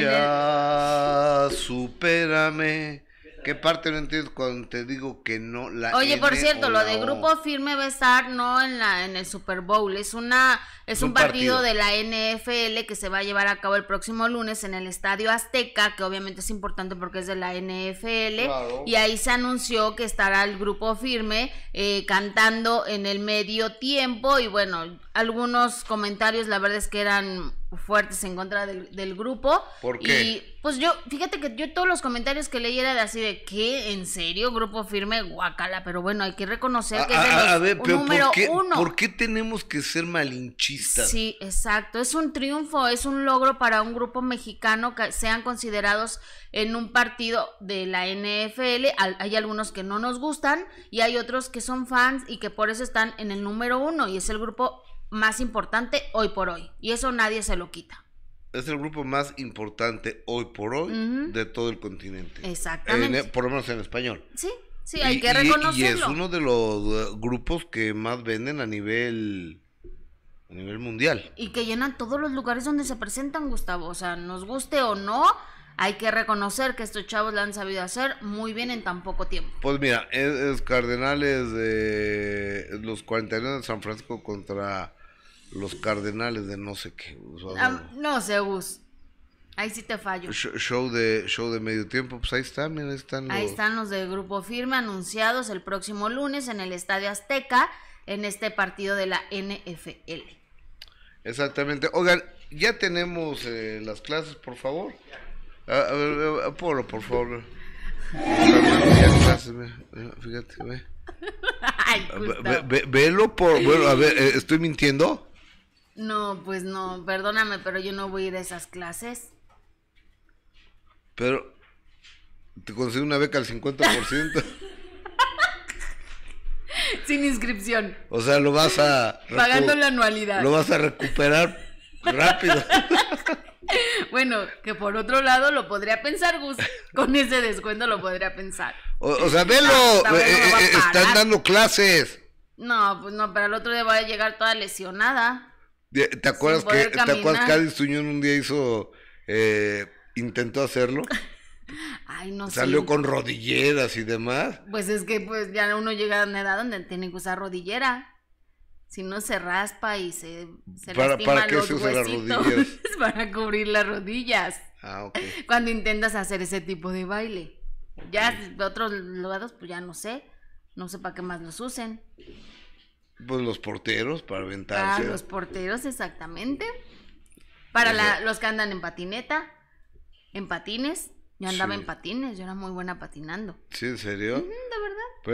Ya, superame. supérame. ¿Qué parte no entiendo cuando te digo que no la Oye, por cierto, lo de Grupo Firme va no en la en el Super Bowl, es una es un, partido. de la NFL que se va a llevar a cabo el próximo lunes en el Estadio Azteca, que obviamente es importante porque es de la NFL y ahí se anunció que estará el Grupo Firme eh, cantando en el medio tiempo y bueno, algunos comentarios la verdad es que eran fuertes en contra del, grupo. ¿Por qué? Y pues yo, fíjate que yo todos los comentarios que leí era de así de que, ¿en serio? Grupo firme, guacala, pero bueno, hay que reconocer que es el número uno. ¿Por qué tenemos que ser malinchistas? Sí, exacto. Es un triunfo, es un logro para un grupo mexicano que sean considerados en un partido de la NFL. Hay algunos que no nos gustan y hay otros que son fans y que por eso están en el número uno y es el grupo más importante hoy por hoy. Y eso nadie se lo quita. Es el grupo más importante hoy por hoy de todo el continente. Exactamente. por lo menos en español. Sí, sí, hay que reconocerlo. Y, es uno de los eh, grupos que más venden a nivel a nivel mundial. Y que llenan todos los lugares donde se presentan, Gustavo. O sea, nos guste o no, hay que reconocer que estos chavos la han sabido hacer muy bien en tan poco tiempo. Pues mira, es, es Cardenales de los 49 de San Francisco contra los cardenales de no sé qué. Ah, no sé, Gus. Ahí sí te fallo. Show de, show de medio tiempo, pues ahí están, ahí están los... Ahí están los del Grupo Firme anunciados el próximo lunes en el Estadio Azteca en este partido de la NFL. Exactamente. Oigan, ya tenemos eh, las clases, por favor. A, a, a, por favor. fíjate, ve, velo por... Bueno, a ver, eh, ¿estoy mintiendo? No, pues no, perdóname, pero yo no voy a ir a esas clases. Pero te consigo una beca al 50%. Sin inscripción. O sea, lo vas a... Pagando la anualidad. Lo vas a recuperar rápido. bueno, que por otro lado lo podría pensar, Gus. Con ese descuento lo podría pensar. O, sea, velo. Ah, eh, eh, eh, están dando clases. No, pues no, pero al otro día voy a llegar toda lesionada. ¿Te acuerdas que ¿te Tuñón un día hizo eh, intentó hacerlo? Ay, no sé. Salió con rodilleras y demás. Pues es que pues ya uno llega a una edad donde tiene que usar rodillera. Si no se raspa y se, ¿Para, qué se usan las rodillas? para cubrir las rodillas. Ah, Cuando intentas hacer ese tipo de baile. Ya de otros lados, pues ya no sé. No sé para qué más los usen. Pues los porteros para aventarse. Ah, los porteros, exactamente. Para pues los que andan en patineta, en patines. Yo andaba en patines, yo era muy buena patinando. ¿Sí, en serio? de verdad. Pues